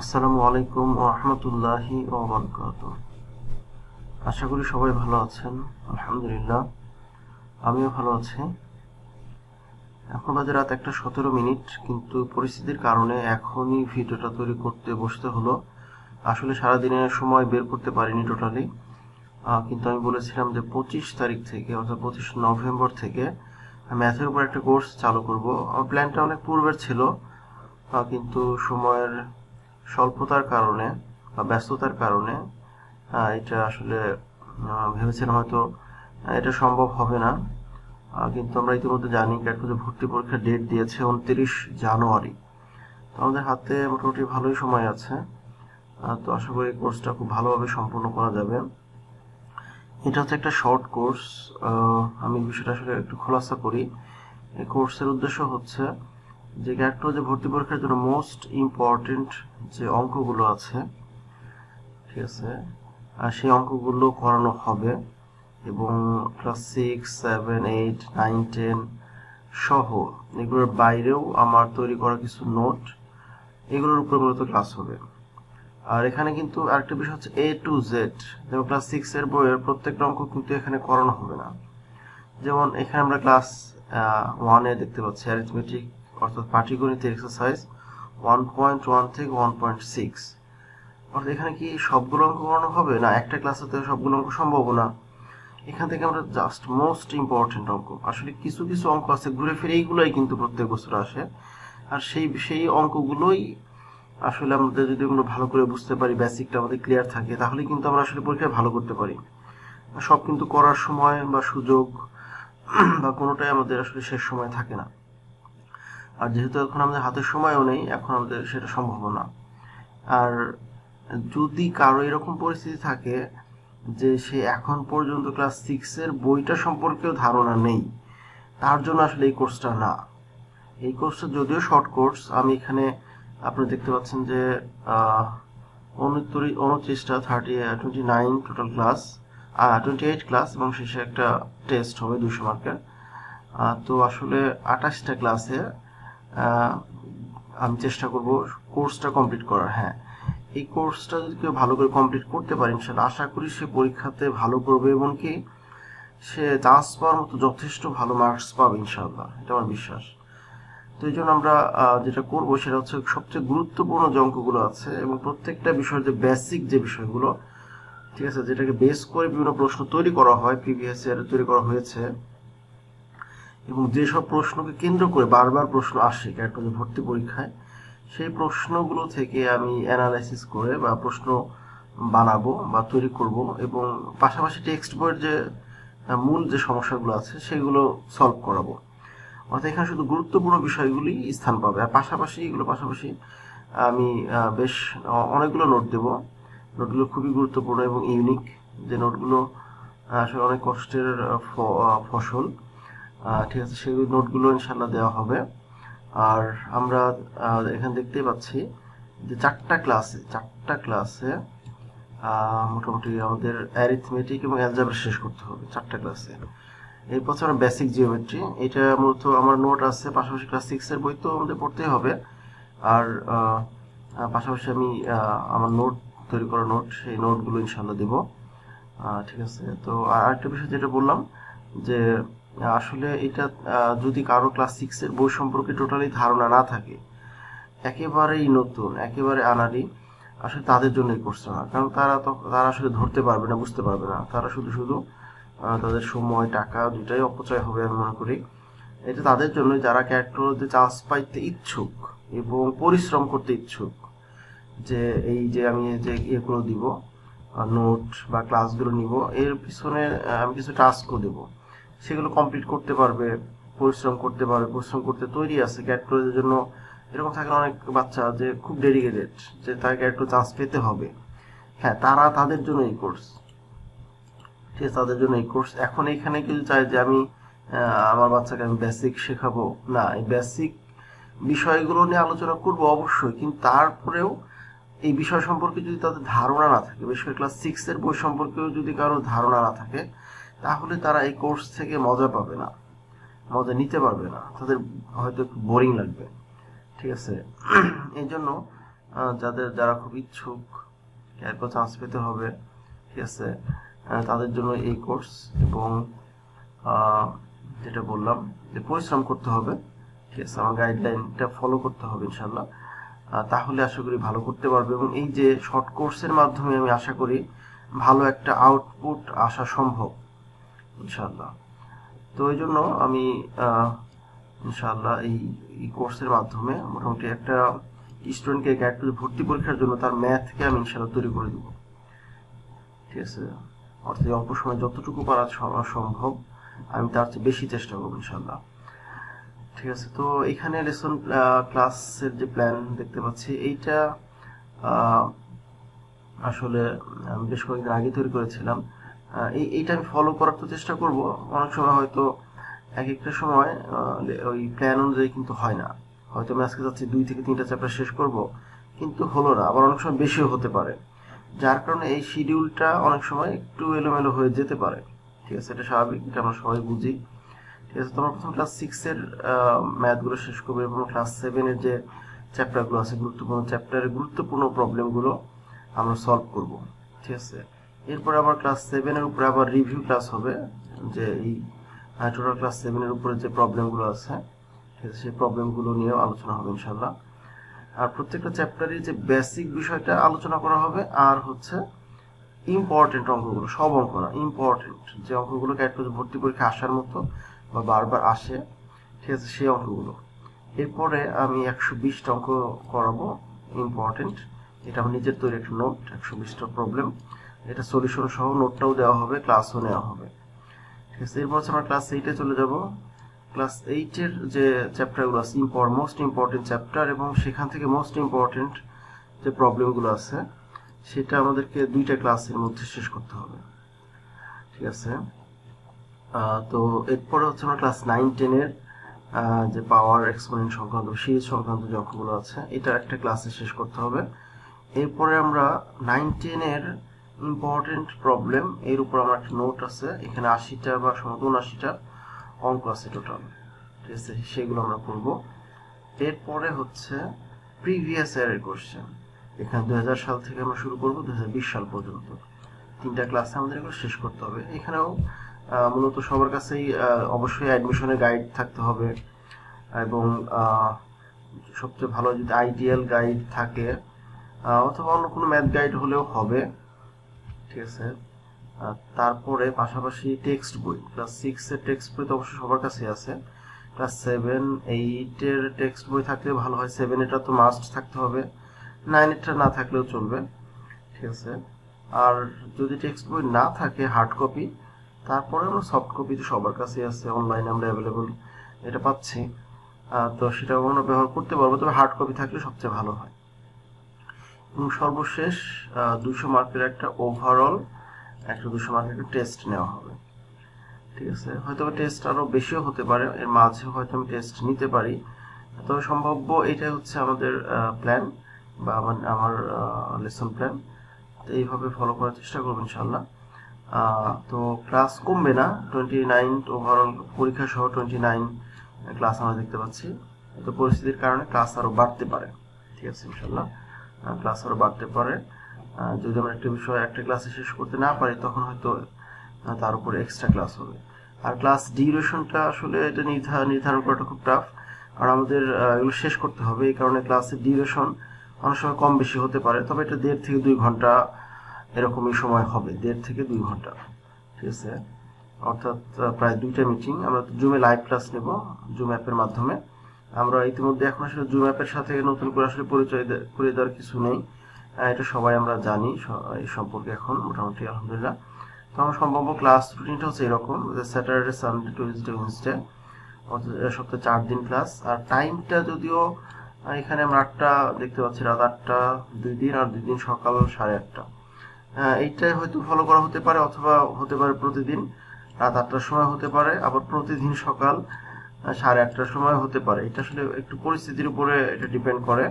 আসসালামু আলাইকুম ও রহমতুল্লাহি ওবরকাত আশা করি সবাই ভালো আছেন আলহামদুলিল্লাহ আমিও ভালো আছি এখন বাজে রাত একটা সতেরো মিনিট কিন্তু পরিস্থিতির কারণে এখনই ভিডিওটা তৈরি করতে বসতে হলো আসলে সারাদিনের সময় বের করতে পারিনি টোটালি কিন্তু আমি বলেছিলাম যে পঁচিশ তারিখ থেকে অর্থাৎ পঁচিশ নভেম্বর থেকে ম্যাথের উপর একটা কোর্স চালু করব আমার প্ল্যানটা অনেক পূর্বের ছিল কিন্তু সময়ের স্বল্পতার কারণে বা ব্যস্ততার কারণে এটা আসলে ভেবেছিলাম হয়তো এটা সম্ভব হবে না কিন্তু আমরা ইতিমধ্যে জানি ক্যাটকোজে ভর্তি পরীক্ষার ডেট দিয়েছে উনত্রিশ জানুয়ারি তো আমাদের হাতে মোটামুটি ভালোই সময় আছে তো আশা করি কোর্সটা খুব ভালোভাবে সম্পূর্ণ করা যাবে এটা হচ্ছে একটা শর্ট কোর্স আমি বিষয়টা আসলে একটু খোলাসা করি এই কোর্সের উদ্দেশ্য হচ্ছে যে একটা যে ভর্তি পরীক্ষার জন্য মোস্ট ইম্পর্টেন্ট যে অঙ্কগুলো আছে ঠিক আছে আর সেই অঙ্কগুলো করানো হবে এবং class six seven eight nine ten সহ এগুলোর বাইরেও আমার তৈরি করা কিছু নোট এগুলোর উপরে মূলত ক্লাস হবে আর এখানে কিন্তু আরেকটা বিষয় হচ্ছে এ টু জেড যেমন ক্লাস সিক্সের বইয়ের প্রত্যেকটা অঙ্ক কিন্তু এখানে করানো হবে না যেমন এখানে আমরা ক্লাস ওয়ানে দেখতে পাচ্ছি অ্যারিথমেটিক অর্থাৎ পাটিগণিতের এক্সারসাইজ ওয়ান পয়েন্ট ওয়ান থেকে ওয়ান পয়েন্ট সিক্স অর্থাৎ এখানে কি সবগুলো অঙ্ক করানো হবে না একটা ক্লাসে তো সবগুলো অঙ্ক সম্ভব না এখান থেকে আমরা জাস্ট মোস্ট ইম্পর্টেন্ট অঙ্ক আসলে কিছু কিছু অঙ্ক আছে ঘুরে ফিরে এইগুলোই কিন্তু প্রত্যেক বছর আসে আর সেই সেই অঙ্কগুলোই আসলে আমাদের যদি আমরা ভালো করে বুঝতে পারি বেসিকটা আমাদের ক্লিয়ার থাকে তাহলে কিন্তু আমরা আসলে পরীক্ষায় ভালো করতে পারি সব কিন্তু করার সময় বা সুযোগ বা কোনোটাই আমাদের আসলে শেষ সময় থাকে না আর যেহেতু এখন আমাদের হাতে সময়ও নেই এখন আমাদের সেটা সম্ভব না আর যদি কারো এরকম পরিস্থিতি থাকে যে সে এখন পর্যন্ত ক্লাস সিক্সের বইটা সম্পর্কেও ধারণা নেই তার জন্য আসলে এই কোর্সটা না এই কোর্সটা যদিও শর্ট কোর্স আমি এখানে আপনি দেখতে পাচ্ছেন যে উনত্রিশ উনত্রিশটা thirty twenty nine total class twenty eight class এবং শেষে একটা টেস্ট হবে দুশো মার্কের তো আসলে আঠাশটা ক্লাসে আমি চেষ্টা করব কোর্সটা কমপ্লিট করার হ্যাঁ এই কোর্সটা যদি কেউ ভালো করে কমপ্লিট করতে পারে ইনশাল্লাহ আশা করি সে পরীক্ষাতে ভালো করবে এবং কি সে চান্স পাওয়ার মতো যথেষ্ট ভালো মার্কস পাবে ইনশাল্লাহ এটা আমার বিশ্বাস তো এই জন্য আমরা যেটা করব সেটা হচ্ছে সবচেয়ে গুরুত্বপূর্ণ যে অঙ্কগুলো আছে এবং প্রত্যেকটা বিষয়ের যে বেসিক যে বিষয়গুলো ঠিক আছে যেটাকে বেস করে বিভিন্ন প্রশ্ন তৈরি করা হয় প্রিভিয়াস ইয়ারে তৈরি করা হয়েছে এবং যেসব প্রশ্নকে কেন্দ্র করে বারবার প্রশ্ন আসে ক্যাটকলেজ ভর্তি পরীক্ষায় সেই প্রশ্নগুলো থেকে আমি অ্যানালাইসিস করে বা প্রশ্ন বানাবো বা তৈরি করব এবং পাশাপাশি টেক্সট বইয়ের যে মূল যে সমস্যাগুলো আছে সেগুলো সলভ করাবো অর্থাৎ এখানে শুধু গুরুত্বপূর্ণ বিষয়গুলি স্থান পাবে আর পাশাপাশি এগুলো পাশাপাশি আমি বেশ অনেকগুলো নোট দেব নোটগুলো খুবই গুরুত্বপূর্ণ এবং ইউনিক যে নোটগুলো আসলে অনেক কষ্টের ফসল ঠিক আছে সেই নোটগুলো ইনশাল্লাহ দেওয়া হবে আর আমরা এখানে দেখতেই পাচ্ছি যে চারটা ক্লাসে চারটা ক্লাসে মোটামুটি আমাদের অ্যারিথমেটিক এবং অ্যালজাবার শেষ করতে হবে চারটা ক্লাসে এরপর হচ্ছে আমরা বেসিক জিওমেট্রি এটা মূলত আমার নোট আছে পাশাপাশি ক্লাস সিক্সের বই তো আমাদের পড়তেই হবে আর পাশাপাশি আমি আমার নোট তৈরি করা নোট সেই নোটগুলো ইনশাল্লাহ দেব ঠিক আছে তো আর একটা বিষয় যেটা বললাম যে হ্যাঁ, আসলে এটা যদি কারো ক্লাস সিক্সের বই সম্পর্কে টোটালি ধারণা না থাকে একেবারেই নতুন একেবারে আনারি আসলে তাদের জন্য এই না কারণ তারা তো তারা আসলে ধরতে পারবে না বুঝতে পারবে না তারা শুধু শুধু তাদের সময় টাকা দুটাই অপচয় হবে আমি মনে করি এটা তাদের জন্য যারা ক্যারেক্টারতে চান্স পাইতে ইচ্ছুক এবং পরিশ্রম করতে ইচ্ছুক যে এই যে আমি যে ইয়েগুলো দিব নোট বা ক্লাসগুলো নিব এর পিছনে আমি কিছু টাস্কও দেবো সেগুলো কমপ্লিট করতে পারবে পরিশ্রম করতে পারবে পরিশ্রম করতে তৈরি আছে গ্যাট ক্লোজের জন্য এরকম থাকে অনেক বাচ্চা যে খুব ডেডিকেটেড যে তাকে একটু চান্স পেতে হবে হ্যাঁ তারা তাদের জন্য এই কোর্স ঠিক আছে তাদের জন্য এই কোর্স এখন এখানে কিছু চাই যে আমি আমার বাচ্চাকে আমি বেসিক শেখাবো না এই বেসিক বিষয়গুলো নিয়ে আলোচনা করব অবশ্যই কিন্তু তারপরেও এই বিষয় সম্পর্কে যদি তাদের ধারণা না থাকে বিশেষ করে ক্লাস সিক্সের বই সম্পর্কেও যদি কারো ধারণা না থাকে তাহলে তারা এই কোর্স থেকে মজা পাবে না মজা নিতে পারবে না তাদের হয়তো একটু বোরিং লাগবে ঠিক আছে এই জন্য যাদের যারা খুব ইচ্ছুক ক্যারকো চান্স পেতে হবে ঠিক আছে তাদের জন্য এই কোর্স এবং যেটা বললাম যে পরিশ্রম করতে হবে ঠিক আছে আমার গাইডলাইনটা ফলো করতে হবে ইনশাল্লাহ তাহলে আশা করি ভালো করতে পারবে এবং এই যে শর্ট কোর্সের মাধ্যমে আমি আশা করি ভালো একটা আউটপুট আসা সম্ভব ইনশাল্লাহ তো এই জন্য আমি ইনশাল্লাহ এই এই কোর্সের মাধ্যমে মোটামুটি একটা স্টুডেন্টকে গ্যাট টু ভর্তি পরীক্ষার জন্য তার ম্যাথকে আমি ইনশাল্লাহ তৈরি করে দেবো ঠিক আছে অর্থাৎ অল্প সময় যতটুকু পারা সম্ভব আমি তার চেয়ে বেশি চেষ্টা করবো ইনশাল্লাহ ঠিক আছে তো এখানে লেসন ক্লাসের যে প্ল্যান দেখতে পাচ্ছি এইটা আসলে আমি বেশ কয়েকদিন আগে তৈরি করেছিলাম এইটা আমি ফলো করার তো চেষ্টা করব অনেক সময় হয়তো এক একটা সময় ওই প্ল্যান অনুযায়ী কিন্তু হয় না হয়তো আমি আজকে যাচ্ছি দুই থেকে তিনটা চ্যাপ্টার শেষ করব কিন্তু হলো না আবার অনেক সময় বেশিও হতে পারে যার কারণে এই শিডিউলটা অনেক সময় একটু এলোমেলো হয়ে যেতে পারে ঠিক আছে এটা স্বাভাবিক এটা আমরা সবাই বুঝি ঠিক আছে তোমরা প্রথম ক্লাস সিক্সের ম্যাথগুলো শেষ করবে এবং ক্লাস সেভেনের যে চ্যাপ্টারগুলো আছে গুরুত্বপূর্ণ চ্যাপ্টারের গুরুত্বপূর্ণ প্রবলেমগুলো আমরা সলভ করব ঠিক আছে এরপর আবার ক্লাস সেভেনের উপরে আবার রিভিউ ক্লাস হবে যে এই টোটাল ক্লাস সেভেনের উপরে যে প্রবলেমগুলো আছে ঠিক আছে সেই প্রবলেমগুলো নিয়েও আলোচনা হবে ইনশাল্লাহ আর প্রত্যেকটা চ্যাপ্টারে যে বেসিক বিষয়টা আলোচনা করা হবে আর হচ্ছে ইম্পর্টেন্ট অঙ্কগুলো সব অঙ্ক না ইম্পর্টেন্ট যে অঙ্কগুলো ক্যাটকোজ ভর্তি পরীক্ষা আসার মতো বা বারবার আসে ঠিক আছে সেই অঙ্কগুলো এরপরে আমি একশো বিশটা অঙ্ক করাবো ইম্পর্টেন্ট এটা আমার নিজের তৈরি একটা নোট একশো বিশটা প্রবলেম এটা সলিউশন সহ নোটটাও দেওয়া হবে ক্লাসও নেওয়া হবে ঠিক আছে এরপর হচ্ছে আমরা ক্লাস এইটে চলে যাব ক্লাস এইটের যে চ্যাপ্টারগুলো আছে ইম্পর মোস্ট ইম্পর্টেন্ট চ্যাপ্টার এবং সেখান থেকে মোস্ট ইম্পর্টেন্ট যে প্রবলেমগুলো আছে সেটা আমাদেরকে দুইটা ক্লাসের মধ্যে শেষ করতে হবে ঠিক আছে তো এরপরে হচ্ছে আমরা ক্লাস নাইন টেনের যে পাওয়ার এক্সপোনেন্ট সংক্রান্ত সিরিজ সংক্রান্ত যে অঙ্কগুলো আছে এটা একটা ক্লাসে শেষ করতে হবে এরপরে আমরা নাইন টেনের ইম্পর্টেন্ট প্রবলেম এর উপর আমার একটা নোট আছে এখানে আশিটা বা সম্ভবত উনআশিটা অঙ্ক আছে টোটাল ঠিক আছে সেগুলো আমরা করব এরপরে হচ্ছে প্রিভিয়াস ইয়ারের কোশ্চেন এখানে দু সাল থেকে আমরা শুরু করব দু সাল পর্যন্ত তিনটা ক্লাসে আমাদের এগুলো শেষ করতে হবে এখানেও মূলত সবার কাছেই অবশ্যই অ্যাডমিশনের গাইড থাকতে হবে এবং সবচেয়ে ভালো যদি আইডিয়াল গাইড থাকে অথবা অন্য কোনো ম্যাথ গাইড হলেও হবে ঠিক আছে তারপরে পাশাপাশি টেক্সট বই ক্লাস সিক্সের টেক্সট বই তো অবশ্যই সবার কাছে আছে ক্লাস সেভেন এইটের টেক্সট বই থাকলে ভালো হয় সেভেন এটা তো মাস্ট থাকতে হবে নাইন এটা না থাকলেও চলবে ঠিক আছে আর যদি টেক্সট বই না থাকে হার্ড কপি তারপরে আমরা সফট কপি তো সবার কাছেই আছে অনলাইনে আমরা অ্যাভেলেবল এটা পাচ্ছি তো সেটা আমরা ব্যবহার করতে পারবো তবে হার্ড কপি থাকলে সবচেয়ে ভালো হয় এবং সর্বশেষ দুশো মার্কের একটা ওভারঅল একটা দুশো মার্কের একটা টেস্ট নেওয়া হবে ঠিক আছে হয়তো টেস্ট আরও বেশিও হতে পারে এর মাঝে হয়তো আমি টেস্ট নিতে পারি তবে সম্ভাব্য এটাই হচ্ছে আমাদের প্ল্যান বা আমার আমার লেসন প্ল্যান তো এইভাবে ফলো করার চেষ্টা করবো ইনশাল্লাহ তো ক্লাস কমবে না টোয়েন্টি নাইন ওভারঅল পরীক্ষা সহ টোয়েন্টি নাইন ক্লাস আমরা দেখতে পাচ্ছি তো পরিস্থিতির কারণে ক্লাস আরও বাড়তে পারে ঠিক আছে ইনশাল্লাহ ক্লাস আরো বাড়তে পারে যদি আমরা একটা বিষয় একটা ক্লাসে শেষ করতে না পারি তখন হয়তো তার উপর এক্সট্রা ক্লাস হবে আর ক্লাস ডিউরেশনটা আসলে এটা নির্ধারণ নির্ধারণ করাটা খুব টাফ কারণ আমাদের এগুলো শেষ করতে হবে এই কারণে ক্লাসের ডিউরেশন অনেক সময় কম বেশি হতে পারে তবে এটা দেড় থেকে দুই ঘন্টা এরকমই সময় হবে দেড় থেকে দুই ঘন্টা ঠিক আছে অর্থাৎ প্রায় দুইটা মিটিং আমরা জুমে লাইভ ক্লাস নেব জুম অ্যাপের মাধ্যমে আমরা ইতিমধ্যে এখন আসলে জুম অ্যাপের সাথে নতুন করে আসলে পরিচয় করে দেওয়ার কিছু নেই এটা সবাই আমরা জানি এই সম্পর্কে এখন মোটামুটি আলহামদুলিল্লাহ তো আমার সম্ভাব্য ক্লাস রুটিনটা হচ্ছে এরকম যে স্যাটারডে সানডে টুইসডে উইনসডে সপ্তাহে চার দিন ক্লাস আর টাইমটা যদিও এখানে আমরা আটটা দেখতে পাচ্ছি রাত আটটা দুই দিন আর দুই দিন সকাল সাড়ে আটটা এইটাই হয়তো ফলো করা হতে পারে অথবা হতে পারে প্রতিদিন রাত আটটার সময় হতে পারে আবার প্রতিদিন সকাল সাড়ে আটটার সময় হতে পারে এটা আসলে একটু পরিস্থিতির উপরে এটা ডিপেন্ড করে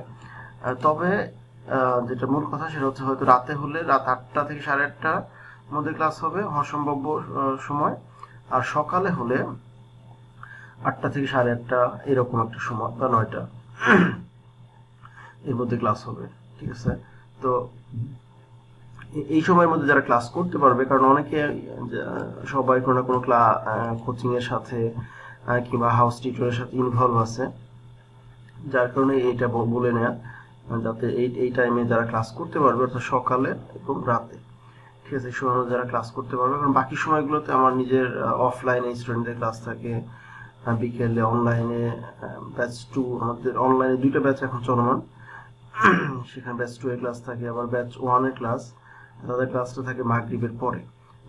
তবে যেটা মূল কথা সেটা হচ্ছে হয়তো রাতে হলে রাত আটটা থেকে সাড়ে আটটার মধ্যে ক্লাস হবে অসম্ভব্য সময় আর সকালে হলে আটটা থেকে সাড়ে আটটা এরকম একটা সময় বা নয়টা এর মধ্যে ক্লাস হবে ঠিক আছে তো এই সময়ের মধ্যে যারা ক্লাস করতে পারবে কারণ অনেকে সবাই কোনো না কোনো ক্লা কোচিংয়ের সাথে কিংবা হাউস টিউটরের সাথে ইনভলভ আছে যার কারণে এইটা বলে নেয়া যাতে এই এই টাইমে যারা ক্লাস করতে পারবে অর্থাৎ সকালে এবং রাতে ঠিক আছে সময় যারা ক্লাস করতে পারবে কারণ বাকি সময়গুলোতে আমার নিজের অফলাইনে স্টুডেন্টদের ক্লাস থাকে বিকেলে অনলাইনে ব্যাচ টু আমাদের অনলাইনে দুইটা ব্যাচ এখন চলমান সেখানে ব্যাচ টু এর ক্লাস থাকে আবার ব্যাচ ওয়ানের ক্লাস তাদের ক্লাসটা থাকে মাগরীবের পরে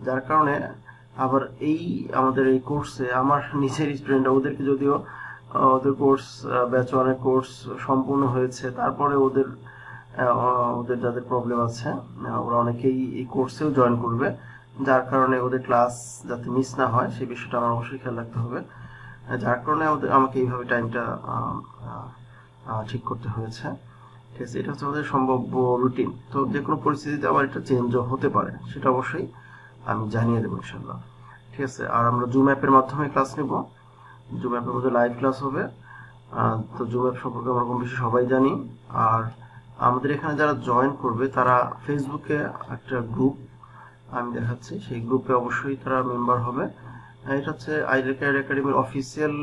যার কারণে আবার এই আমাদের এই কোর্সে আমার নিজের স্টুডেন্ট ওদেরকে যদিও ওদের কোর্স ব্যাচ ওয়ানের কোর্স সম্পূর্ণ হয়েছে তারপরে ওদের ওদের যাদের প্রবলেম আছে ওরা অনেকেই এই কোর্সেও জয়েন করবে যার কারণে ওদের ক্লাস যাতে মিস না হয় সেই বিষয়টা আমার অবশ্যই খেয়াল রাখতে হবে যার কারণে ওদের আমাকে এইভাবে টাইমটা ঠিক করতে হয়েছে ঠিক আছে এটা হচ্ছে আমাদের সম্ভাব্য রুটিন তো যে কোনো পরিস্থিতিতে আবার এটা চেঞ্জও হতে পারে সেটা অবশ্যই আমি জানিয়ে দেবো ইনশাল্লাহ ঠিক আছে আর আমরা জুম অ্যাপের মাধ্যমে ক্লাস নেব জুম অ্যাপের মধ্যে লাইভ ক্লাস হবে তো জুম অ্যাপ সম্পর্কে আমরা কম বেশি সবাই জানি আর আমাদের এখানে যারা জয়েন করবে তারা ফেসবুকে একটা গ্রুপ আমি দেখাচ্ছি সেই গ্রুপে অবশ্যই তারা মেম্বার হবে এটা হচ্ছে আইডিয়ার একাডেমির অফিসিয়াল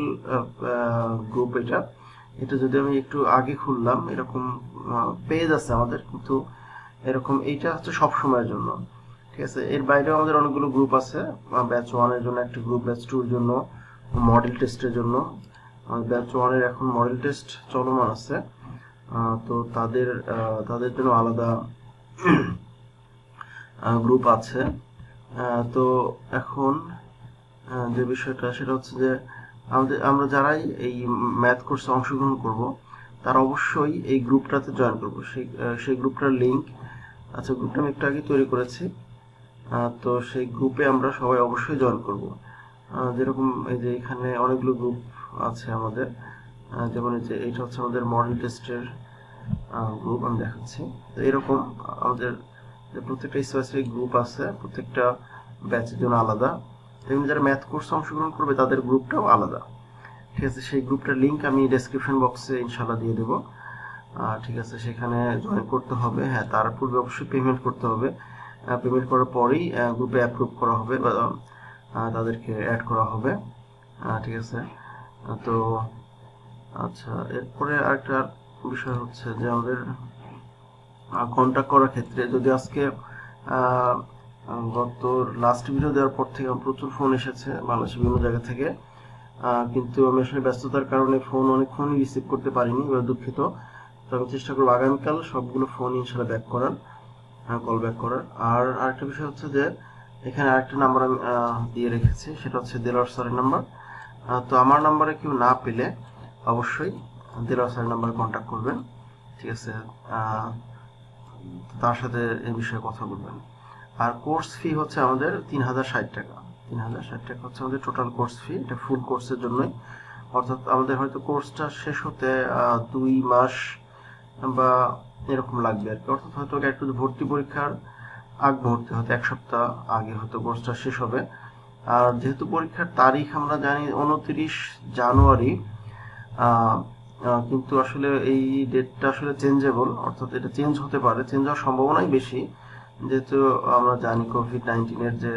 গ্রুপ এটা এটা যদি আমি একটু আগে খুললাম এরকম পেজ আছে আমাদের কিন্তু এরকম এইটা হচ্ছে সব সময়ের জন্য ঠিক আছে এর বাইরেও আমাদের অনেকগুলো গ্রুপ আছে ব্যাচ ওয়ানের জন্য একটা গ্রুপ ব্যাচ টুর জন্য মডেল টেস্টের জন্য ব্যাচ ওয়ানের এখন মডেল টেস্ট চলমান আছে তো তাদের তাদের জন্য আলাদা গ্রুপ আছে তো এখন যে বিষয়টা সেটা হচ্ছে যে আমাদের আমরা যারাই এই ম্যাথ কোর্সে অংশগ্রহণ করব তারা অবশ্যই এই গ্রুপটাতে জয়েন করব সেই সেই গ্রুপটার লিঙ্ক আচ্ছা গ্রুপটা আমি একটু আগে তৈরি করেছি তো সেই গ্রুপে আমরা সবাই অবশ্যই জয়েন করব যেরকম এই যে এখানে অনেকগুলো গ্রুপ আছে আমাদের যেমন এই যে এইটা হচ্ছে আমাদের মডেল টেস্টের গ্রুপ আমি দেখাচ্ছি তো এরকম আমাদের প্রত্যেকটা স্পেসিফিক গ্রুপ আছে প্রত্যেকটা ব্যাচের জন্য আলাদা তেমনি যারা ম্যাথ কোর্স অংশগ্রহণ করবে তাদের গ্রুপটাও আলাদা ঠিক আছে সেই গ্রুপটার লিঙ্ক আমি ডেসক্রিপশন বক্সে ইনশাল্লাহ দিয়ে দেবো ঠিক আছে সেখানে জয়েন করতে হবে হ্যাঁ তার পূর্বে অবশ্যই পেমেন্ট করতে হবে পেমেন্ট করার পরেই গ্রুপে অ্যাপ্রুভ করা হবে বা তাদেরকে অ্যাড করা হবে ঠিক আছে তো আচ্ছা এরপরে আরেকটা বিষয় হচ্ছে যে আমাদের কন্ট্যাক্ট করার ক্ষেত্রে যদি আজকে গত লাস্ট ভিডিও দেওয়ার পর থেকে প্রচুর ফোন এসেছে বাংলাদেশের বিভিন্ন জায়গা থেকে কিন্তু আমি আসলে ব্যস্ততার কারণে ফোন অনেকক্ষণই রিসিভ করতে পারিনি দুঃখিত তো আমি চেষ্টা করবো আগামীকাল সবগুলো ফোন ইনশাল্লাহ ব্যাক করার কল ব্যাক করার আর আরেকটা বিষয় হচ্ছে যে এখানে আরেকটা নাম্বার আমি দিয়ে রেখেছি সেটা হচ্ছে দেলোয়ার স্যারের নাম্বার তো আমার নাম্বারে কেউ না পেলে অবশ্যই দেলোয়ার সারের নাম্বারে কন্ট্যাক্ট করবেন ঠিক আছে তার সাথে এ বিষয়ে কথা বলবেন আর কোর্স ফি হচ্ছে আমাদের তিন হাজার ষাট টাকা তিন হাজার ষাট টাকা হচ্ছে আমাদের টোটাল কোর্স ফি এটা ফুল কোর্সের জন্যই অর্থাৎ আমাদের হয়তো কোর্সটা শেষ হতে দুই মাস বা এরকম লাগবে আর কি অর্থাৎ হয়তো একটু ভর্তি পরীক্ষার আগ মুহূর্তে হয়তো এক সপ্তাহ আগে হয়তো কোর্সটা শেষ হবে আর যেহেতু পরীক্ষার তারিখ আমরা জানি উনত্রিশ জানুয়ারি কিন্তু আসলে এই ডেটটা আসলে চেঞ্জেবল অর্থাৎ এটা চেঞ্জ হতে পারে চেঞ্জ হওয়ার সম্ভাবনাই বেশি যেহেতু আমরা জানি কোভিড নাইন্টিনের যে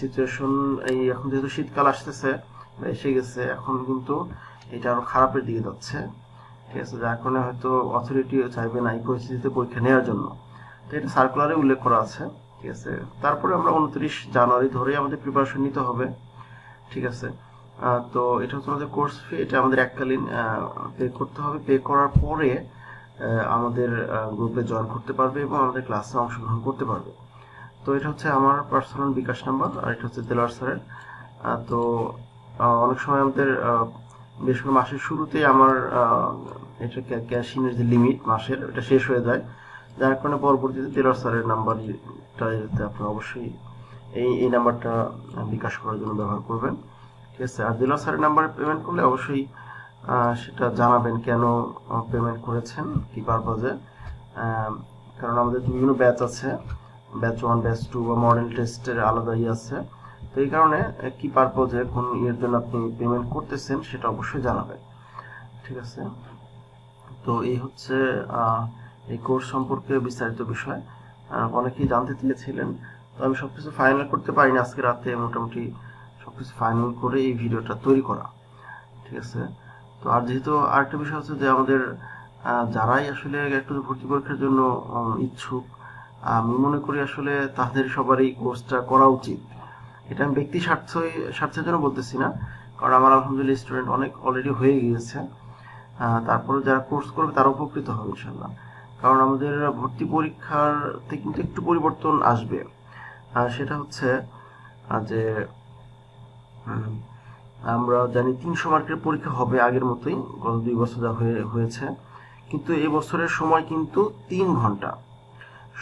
সিচুয়েশন এই এখন যেহেতু শীতকাল আসতেছে এসে গেছে এখন কিন্তু এটা আরো খারাপের দিকে যাচ্ছে ঠিক আছে যার কারণে হয়তো অথরিটিও চাইবে না এই পরিস্থিতিতে পরীক্ষা নেওয়ার জন্য তো এটা সার্কুলারে উল্লেখ করা আছে ঠিক আছে তারপরে আমরা উনত্রিশ জানুয়ারি ধরেই আমাদের প্রিপারেশন নিতে হবে ঠিক আছে তো এটা হচ্ছে আমাদের কোর্স ফি এটা আমাদের এককালীন পে করতে হবে পে করার পরে আমাদের গ্রুপে জয়েন করতে পারবে এবং আমাদের ক্লাসে অংশগ্রহণ করতে পারবে তো এটা হচ্ছে আমার পার্সোনাল বিকাশ নাম্বার আর এটা হচ্ছে দেলার স্যারের তো অনেক সময় আমাদের বিশেষ করে মাসের শুরুতে আমার এটা ক্যাশিনের যে লিমিট মাসের ওটা শেষ হয়ে যায় যার কারণে পরবর্তীতে টেলার স্যারের নাম্বারটা আপনি অবশ্যই এই এই নাম্বারটা বিকাশ করার জন্য ব্যবহার করবেন ঠিক আছে আর দিলার স্যারের নাম্বারে পেমেন্ট করলে অবশ্যই সেটা জানাবেন কেন পেমেন্ট করেছেন কি পারপাজে কারণ আমাদের বিভিন্ন ব্যাচ আছে ব্যাচ ওয়ান ব্যাচ টু বা মডেল টেস্টের আলাদাই আছে তো এই কারণে কি পারপোজে কোন ইয়ের জন্য আপনি পেমেন্ট করতেছেন সেটা অবশ্যই জানাবেন ঠিক আছে তো এই হচ্ছে এই কোর্স সম্পর্কে বিস্তারিত বিষয় অনেকেই জানতে চেয়েছিলেন তো আমি সব কিছু ফাইনাল করতে পারিনি আজকে রাতে মোটামুটি সব কিছু ফাইনাল করে এই ভিডিওটা তৈরি করা ঠিক আছে তো আর যেহেতু আরেকটা বিষয় হচ্ছে যে আমাদের যারাই আসলে একটু ভর্তি পরীক্ষার জন্য ইচ্ছুক আমি মনে করি আসলে তাদের সবারই কোর্সটা করা উচিত এটা আমি ব্যক্তি স্বার্থ স্বার্থের জন্য বলতেছি না কারণ আমার আলহামদুলিল্লাহ স্টুডেন্ট অনেক অলরেডি হয়ে গিয়েছে তারপরে যারা কোর্স করবে তারা উপকৃত হবে ইনশাল্লাহ কারণ আমাদের ভর্তি পরীক্ষারতে কিন্তু একটু পরিবর্তন আসবে সেটা হচ্ছে যে আমরা জানি তিনশো মার্কের পরীক্ষা হবে আগের মতোই গত দুই বছর যা হয়েছে কিন্তু এবছরের সময় কিন্তু তিন ঘন্টা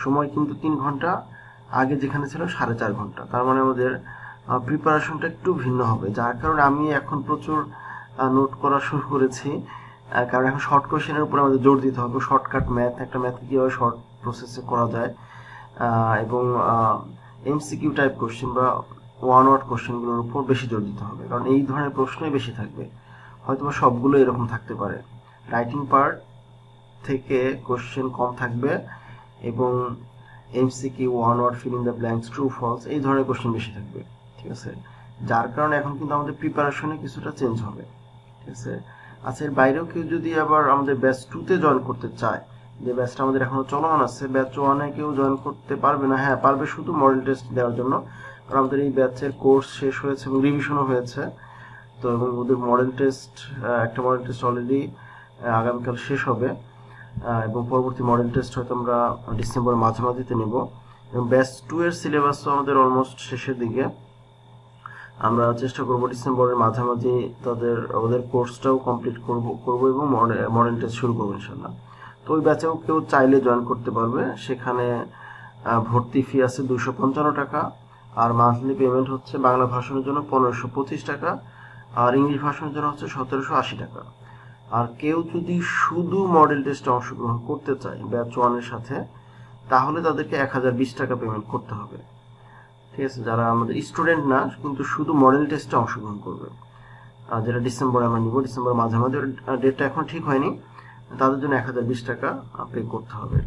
সময় কিন্তু তিন ঘন্টা আগে যেখানে ছিল সাড়ে চার ঘন্টা তার মানে আমাদের প্রিপারেশনটা একটু ভিন্ন হবে যার কারণে আমি এখন প্রচুর নোট করা শুরু করেছি কারণ এখন শর্ট কোয়েশনের উপরে আমাদের জোর দিতে হবে শর্টকাট ম্যাথ একটা ম্যাথ কীভাবে শর্ট প্রসেসে করা যায় এবং এমসিকিউ টাইপ কোশ্চেন বা ওয়ান ওয়ার্ড কোশ্চেনগুলোর উপর বেশি জোর দিতে হবে কারণ এই ধরনের প্রশ্নই বেশি থাকবে হয়তো সবগুলো এরকম থাকতে পারে রাইটিং পার্ট থেকে কোশ্চেন কম থাকবে এবং MCQ one word fill in the blanks true false এই ধরনের কোশ্চেন বেশি থাকবে ঠিক আছে যার কারণে এখন কিন্তু আমাদের প্রিপারেশনে কিছুটা চেঞ্জ হবে ঠিক আছে আচ্ছা এর বাইরেও কেউ যদি আবার আমাদের ব্যাচ টুতে জয়েন করতে চায় যে ব্যাচটা আমাদের এখনো চলমান আছে ব্যাচ ওয়ানে কেউ জয়েন করতে পারবে না হ্যাঁ পারবে শুধু মডেল টেস্ট দেওয়ার জন্য কারণ আমাদের এই ব্যাচের কোর্স শেষ হয়েছে এবং রিভিশনও হয়েছে তো এবং ওদের মডেল টেস্ট একটা মডেল টেস্ট অলরেডি আগামীকাল শেষ হবে এবং পরবর্তী মডেল টেস্ট হয়তো আমরা ডিসেম্বর মাঝামাঝিতে নেব এবং ব্যাচ টু এর সিলেবাসও আমাদের অলমোস্ট শেষের দিকে আমরা চেষ্টা করব ডিসেম্বরের মাঝামাঝি তাদের ওদের কোর্সটাও কমপ্লিট করব করব এবং মডেল টেস্ট শুরু করবো ইনশাল্লাহ তো ওই ব্যাচেও কেউ চাইলে জয়েন করতে পারবে সেখানে ভর্তি ফি আছে দুশো পঞ্চান্ন টাকা আর মান্থলি পেমেন্ট হচ্ছে বাংলা ভাষণের জন্য পনেরোশো পঁচিশ টাকা আর ইংলিশ ভাষণের জন্য হচ্ছে সতেরোশো আশি টাকা আর কেউ যদি শুধু মডেল টেস্টে অংশগ্রহণ করতে চায় ব্যাচ ওয়ানের সাথে তাহলে তাদেরকে এক হাজার বিশ টাকা পেমেন্ট করতে হবে ঠিক আছে যারা আমাদের স্টুডেন্ট না কিন্তু শুধু মডেল টেস্টে অংশগ্রহণ করবে আর যেটা ডিসেম্বরে আমরা নিব ডিসেম্বর মাঝামাঝি ডেটটা এখন ঠিক হয়নি তাদের জন্য এক হাজার বিশ টাকা পে করতে হবে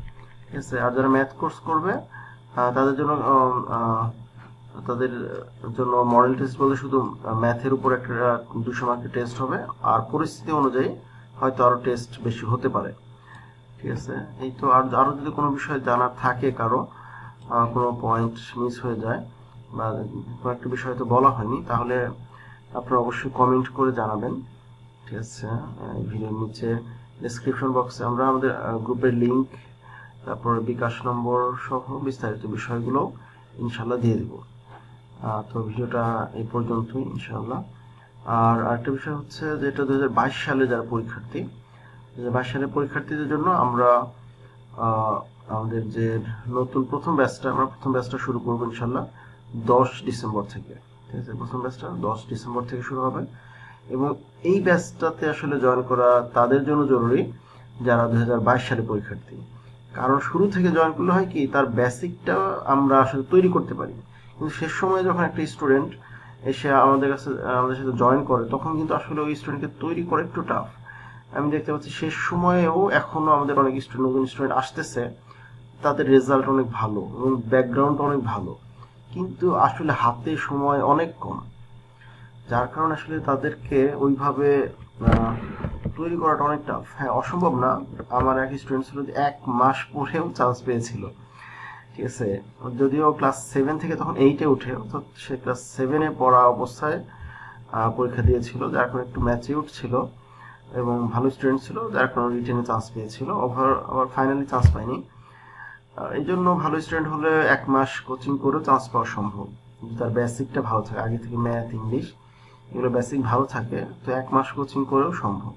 ঠিক আছে আর যারা ম্যাথ কোর্স করবে তাদের জন্য তাদের জন্য মডেল টেস্ট বলতে শুধু ম্যাথের উপর একটা দুশো মার্কের টেস্ট হবে আর পরিস্থিতি অনুযায়ী হয়তো আরও টেস্ট বেশি হতে পারে ঠিক আছে এই তো আর আরও যদি কোনো বিষয়ে জানার থাকে কারো কোনো পয়েন্ট মিস হয়ে যায় বা কোনো একটা বিষয় তো বলা হয়নি তাহলে আপনারা অবশ্যই কমেন্ট করে জানাবেন ঠিক আছে ভিডিওর নিচে ডিসক্রিপশন বক্সে আমরা আমাদের গ্রুপের লিঙ্ক তারপর বিকাশ নম্বর সহ বিস্তারিত বিষয়গুলো ইনশাল্লাহ দিয়ে দেব তো ভিডিওটা এই পর্যন্তই ইনশাল্লাহ আর আরেকটা বিষয় হচ্ছে যেটা দু সালে যারা পরীক্ষার্থী দু সালে পরীক্ষার্থীদের জন্য আমরা আমাদের যে নতুন প্রথম ব্যাচটা আমরা প্রথম ব্যাচটা শুরু করবো ইনশাল্লাহ দশ ডিসেম্বর থেকে ঠিক আছে প্রথম ব্যাচটা দশ ডিসেম্বর থেকে শুরু হবে এবং এই ব্যাচটাতে আসলে জয়েন করা তাদের জন্য জরুরি যারা দু সালে পরীক্ষার্থী কারণ শুরু থেকে জয়েন করলে হয় কি তার বেসিকটা আমরা আসলে তৈরি করতে পারি কিন্তু শেষ সময় যখন একটা স্টুডেন্ট এসে আমাদের কাছে আমাদের সাথে জয়েন করে তখন কিন্তু আসলে ওই স্টুডেন্টকে তৈরি করা একটু টাফ আমি দেখতে পাচ্ছি শেষ সময়েও এখনও আমাদের অনেক স্টুডেন্ট নতুন স্টুডেন্ট আসতেছে তাদের রেজাল্ট অনেক ভালো এবং ব্যাকগ্রাউন্ড অনেক ভালো কিন্তু আসলে হাতে সময় অনেক কম যার কারণে আসলে তাদেরকে ওইভাবে তৈরি করাটা অনেক টাফ হ্যাঁ অসম্ভব না আমার এক স্টুডেন্ট ছিল এক মাস পরেও চান্স পেয়েছিল ঠিক আছে যদিও ক্লাস সেভেন থেকে তখন এইটে উঠে অর্থাৎ সে ক্লাস সেভেনে পড়া অবস্থায় পরীক্ষা দিয়েছিল যার কারণে একটু ম্যাচিউর ছিল এবং ভালো স্টুডেন্ট ছিল যার কারণে রিটেনে চান্স পেয়েছিল ওভার আবার ফাইনালি চান্স পায়নি এই জন্য ভালো স্টুডেন্ট হলে এক মাস কোচিং করেও চান্স পাওয়া সম্ভব তার বেসিকটা ভালো থাকে আগে থেকে ম্যাথ ইংলিশ এগুলো বেসিক ভালো থাকে তো এক মাস কোচিং করেও সম্ভব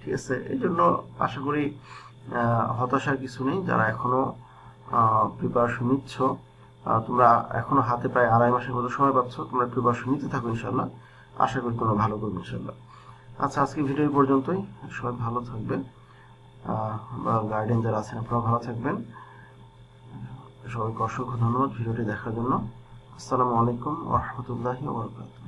ঠিক আছে এই জন্য আশা করি হতাশার কিছু নেই যারা এখনও প্রিপারেশন নিচ্ছ তোমরা এখনো হাতে প্রায় আড়াই মাসের মতো সময় পাচ্ছ তোমরা প্রিপারেশন নিতে থাকো ইনশাল্লাহ আশা করি তোমরা ভালো করবে ইনশাল্লাহ আচ্ছা আজকে ভিডিও পর্যন্তই সবাই ভালো থাকবে বা গার্ডেন যারা আছেন আপনারা ভালো থাকবেন সবাইকে অসংখ্য ধন্যবাদ ভিডিওটি দেখার জন্য আসসালামু আলাইকুম ওরহমতুল্লাহি ওবরকাতু